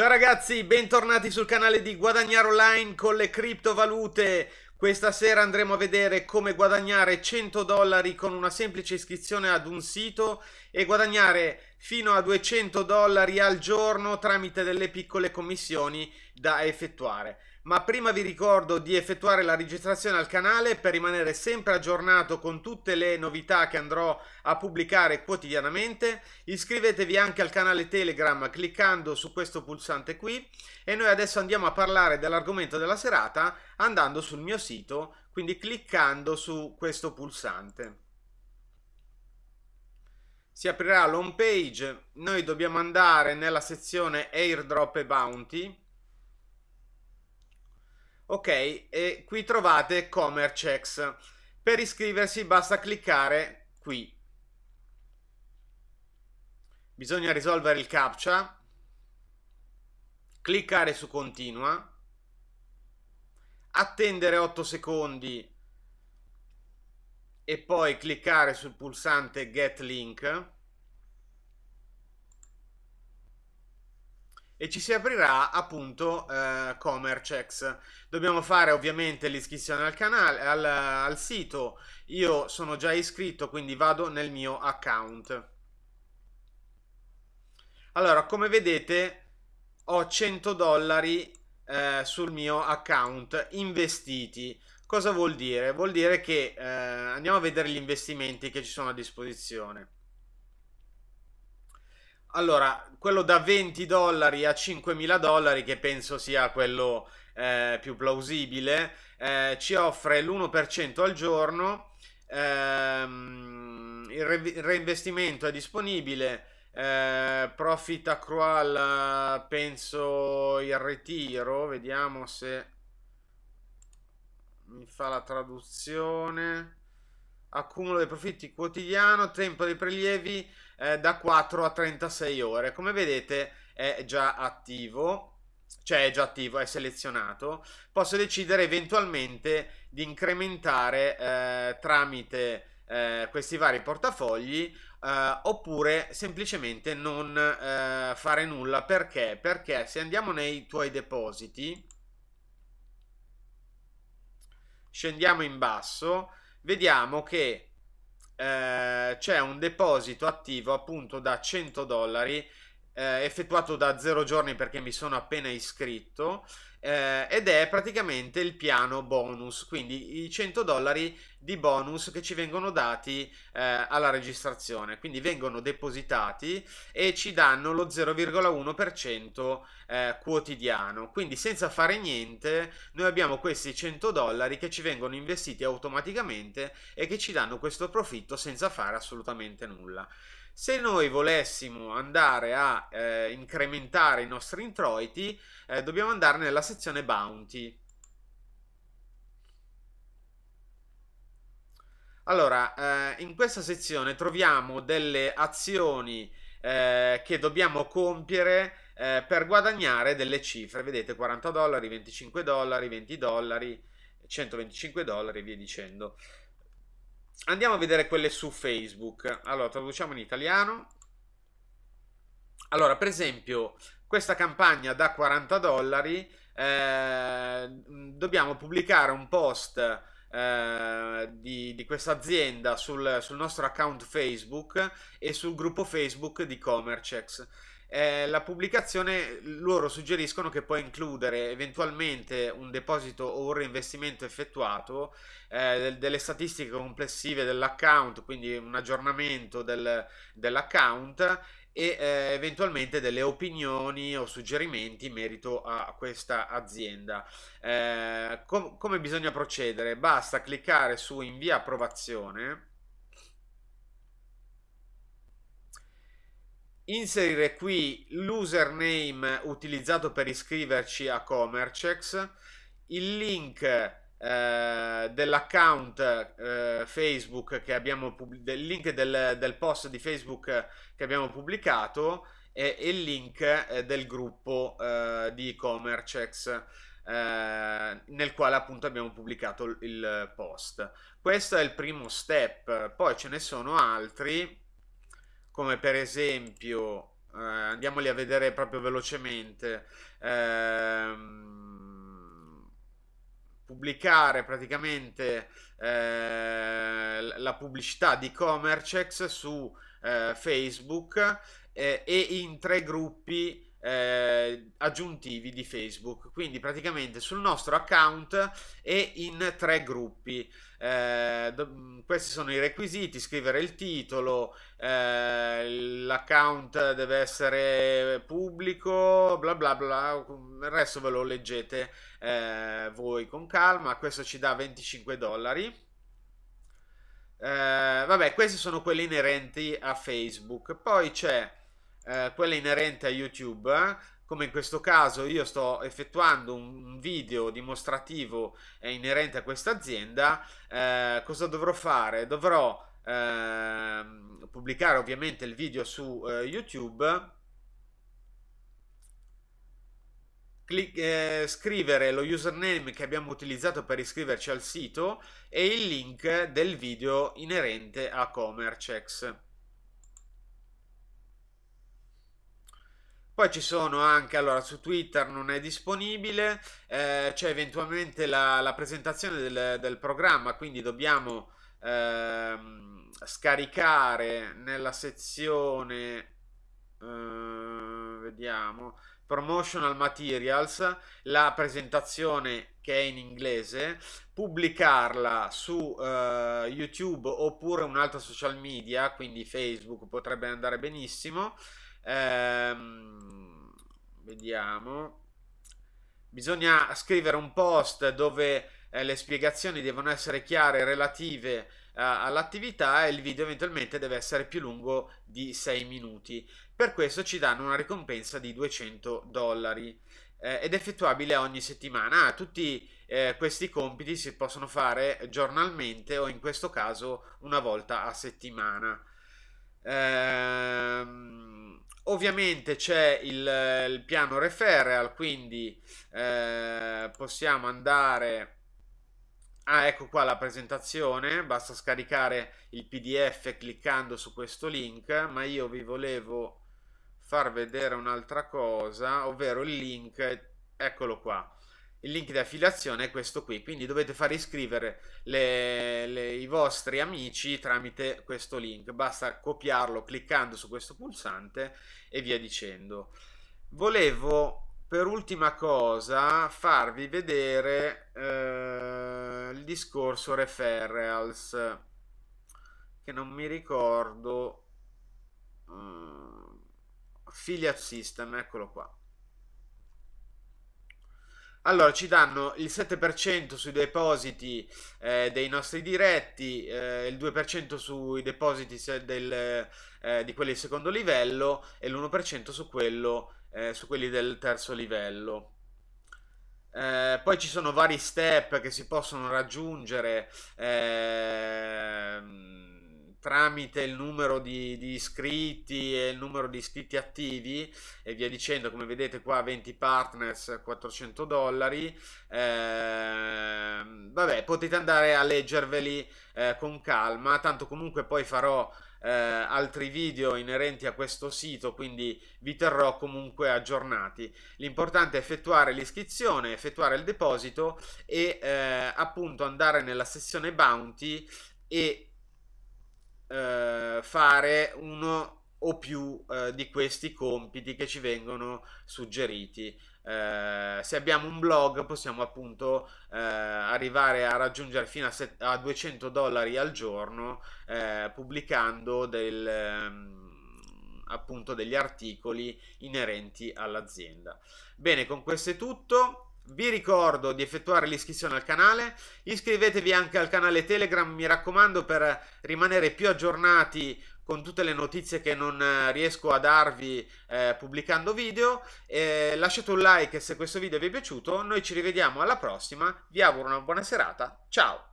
Ciao ragazzi, bentornati sul canale di Guadagnare Online con le criptovalute. Questa sera andremo a vedere come guadagnare 100 dollari con una semplice iscrizione ad un sito e guadagnare fino a 200 dollari al giorno tramite delle piccole commissioni da effettuare ma prima vi ricordo di effettuare la registrazione al canale per rimanere sempre aggiornato con tutte le novità che andrò a pubblicare quotidianamente. Iscrivetevi anche al canale Telegram cliccando su questo pulsante qui e noi adesso andiamo a parlare dell'argomento della serata andando sul mio sito, quindi cliccando su questo pulsante. Si aprirà l'home page, noi dobbiamo andare nella sezione airdrop e bounty Ok, e qui trovate Commercex. Per iscriversi basta cliccare qui. Bisogna risolvere il captcha. Cliccare su continua. Attendere 8 secondi e poi cliccare sul pulsante Get Link. e ci si aprirà appunto eh, Commercex. Dobbiamo fare ovviamente l'iscrizione al canale, al, al sito. Io sono già iscritto, quindi vado nel mio account. Allora, come vedete, ho 100 dollari eh, sul mio account investiti. Cosa vuol dire? Vuol dire che eh, andiamo a vedere gli investimenti che ci sono a disposizione. Allora, quello da 20 dollari a 5.000 dollari, che penso sia quello eh, più plausibile, eh, ci offre l'1% al giorno, ehm, il, re- il, reinvestimento è disponibile, eh, profit accrual penso il ritiro, vediamo se mi fa la traduzione, accumulo dei profitti quotidiano, tempo dei prelievi eh, da 4 a 36 ore. Come vedete è già attivo, cioè è già attivo, è selezionato. Posso decidere eventualmente di incrementare eh, tramite eh, questi vari portafogli eh, oppure semplicemente non eh, fare nulla perché perché se andiamo nei tuoi depositi scendiamo in basso vediamo che eh, c'è un deposito attivo appunto da 100 dollari eh, effettuato da zero giorni perché mi sono appena iscritto eh, ed è praticamente il piano bonus, quindi i 100 dollari di bonus che ci vengono dati eh, alla registrazione, quindi vengono depositati e ci danno lo 0,1% eh, quotidiano, quindi senza fare niente noi abbiamo questi 100 dollari che ci vengono investiti automaticamente e che ci danno questo profitto senza fare assolutamente nulla. Se noi volessimo andare a eh, incrementare i nostri introiti, eh, dobbiamo andare nella sezione Bounty. Allora, eh, in questa sezione troviamo delle azioni eh, che dobbiamo compiere eh, per guadagnare delle cifre. Vedete, 40 dollari, 25 dollari, 20 dollari, 125 dollari e via dicendo. Andiamo a vedere quelle su Facebook. Allora, traduciamo in italiano. Allora, per esempio, questa campagna da 40 dollari, eh, dobbiamo pubblicare un post eh, di, di questa azienda sul, sul, nostro account Facebook e sul gruppo Facebook di Commercex eh, la pubblicazione loro suggeriscono che può includere eventualmente un deposito o un reinvestimento effettuato, eh, delle statistiche complessive dell'account, quindi un aggiornamento del, dell'account e eh, eventualmente delle opinioni o suggerimenti in merito a questa azienda. Eh, com- come bisogna procedere? Basta cliccare su invia approvazione inserire qui l'username utilizzato per iscriverci a Commercex, il link eh, dell'account eh, Facebook che abbiamo pubblicato, il link del, del, post di Facebook che abbiamo pubblicato e, e il link eh, del gruppo eh, di Commercex. Eh, nel quale appunto abbiamo pubblicato il post questo è il primo step poi ce ne sono altri come per esempio, eh, andiamoli a vedere proprio velocemente, ehm, pubblicare praticamente eh, la pubblicità di Commercex su eh, Facebook eh, e in tre gruppi eh, aggiuntivi di Facebook. Quindi praticamente sul nostro account è in tre gruppi. Eh, mm, questi sono i requisiti: scrivere il titolo, eh, l'account deve essere pubblico, bla bla bla. Il resto ve lo leggete eh, voi con calma. Questo ci dà 25 dollari. Eh, vabbè, questi sono quelli inerenti a Facebook. Poi c'è eh, quella inerente a YouTube, come in questo caso io sto effettuando un video dimostrativo inerente a questa azienda, eh, cosa dovrò fare? Dovrò eh, pubblicare ovviamente il video su eh, YouTube, clic- eh, scrivere lo username che abbiamo utilizzato per iscriverci al sito e il link del video inerente a Commercex. Poi ci sono anche, allora su Twitter non è disponibile, eh, c'è eventualmente la, la presentazione del, del, programma, quindi dobbiamo ehm, scaricare nella sezione, eh, vediamo, promotional materials, la presentazione che è in inglese, pubblicarla su uh, YouTube oppure un'altra social media, quindi Facebook potrebbe andare benissimo. Ehm, vediamo. Bisogna scrivere un post dove eh, le spiegazioni devono essere chiare relative eh, all'attività e il video eventualmente deve essere più lungo di 6 minuti. Per questo ci danno una ricompensa di 200 dollari eh, ed effettuabile ogni settimana. Ah, tutti eh, questi compiti si possono fare giornalmente o in questo caso una volta a settimana. Ehm Ovviamente c'è il, il piano referral, quindi eh, possiamo andare... Ah, ecco qua la presentazione, basta scaricare il PDF cliccando su questo link, ma io vi volevo far vedere un'altra cosa, ovvero il link, eccolo qua il link di affiliazione è questo qui, quindi dovete far iscrivere le, le, i vostri amici tramite questo link, basta copiarlo cliccando su questo pulsante e via dicendo. Volevo per ultima cosa farvi vedere eh, il discorso referrals, che non mi ricordo, eh, affiliate system, eccolo qua allora, ci danno il 7% sui depositi eh, dei nostri diretti, eh, il 2% sui depositi del, eh, di quelli di secondo livello e l'1% su, quello, eh, su quelli del terzo livello. Eh, poi ci sono vari step che si possono raggiungere ehm, tramite il numero di, di, iscritti e il numero di iscritti attivi e via dicendo come vedete qua 20 partners 400 dollari eh, vabbè potete andare a leggerveli eh, con calma tanto comunque poi farò eh, altri video inerenti a questo sito, quindi vi terrò comunque aggiornati. L'importante è effettuare l'iscrizione, effettuare il deposito e eh, appunto andare nella sezione bounty e eh, fare uno o più eh, di questi compiti che ci vengono suggeriti. Eh, se abbiamo un blog possiamo appunto eh, arrivare a raggiungere fino a, set- a 200 dollari al giorno eh, pubblicando del, ehm, appunto degli articoli inerenti all'azienda. Bene, con questo è tutto. Vi ricordo di effettuare l'iscrizione al canale, iscrivetevi anche al canale Telegram, mi raccomando, per rimanere più aggiornati con tutte le notizie che non eh, riesco a darvi eh, pubblicando video. Eh, lasciate un like se questo video vi è piaciuto, noi ci rivediamo alla prossima, vi auguro una buona serata, ciao!